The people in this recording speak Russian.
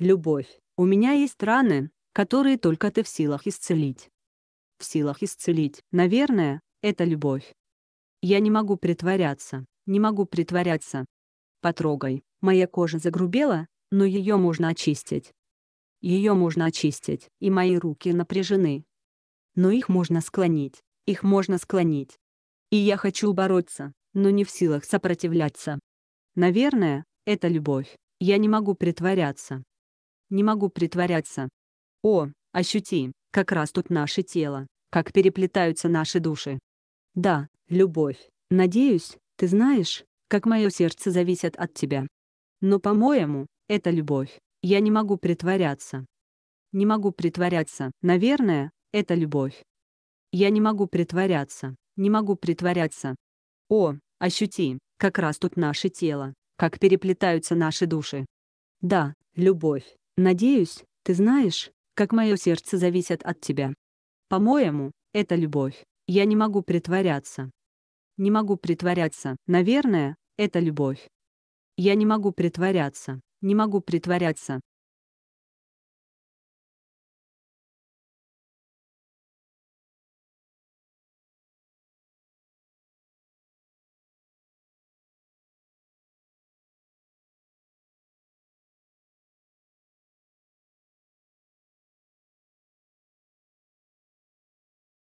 Любовь, у меня есть раны, которые только ты в силах исцелить. В силах исцелить, наверное, это любовь. Я не могу притворяться, не могу притворяться. Потрогай, моя кожа загрубела, но ее можно очистить. Ее можно очистить, и мои руки напряжены. Но их можно склонить, их можно склонить. И я хочу бороться, но не в силах сопротивляться. Наверное, это любовь. Я не могу притворяться, не могу притворяться. О, ощути, как раз тут наши тела, как переплетаются наши души. Да, любовь, надеюсь, ты знаешь, как мое сердце зависит от тебя. Но, по-моему, это любовь, я не могу притворяться. Не могу притворяться, наверное, это любовь. Я не могу притворяться, не могу притворяться. О, ощути, как раз тут наши тела, как переплетаются наши души. Да, любовь, Надеюсь, ты знаешь, как мое сердце зависит от тебя. По-моему, это любовь. Я не могу притворяться. Не могу притворяться. Наверное, это любовь. Я не могу притворяться. Не могу притворяться.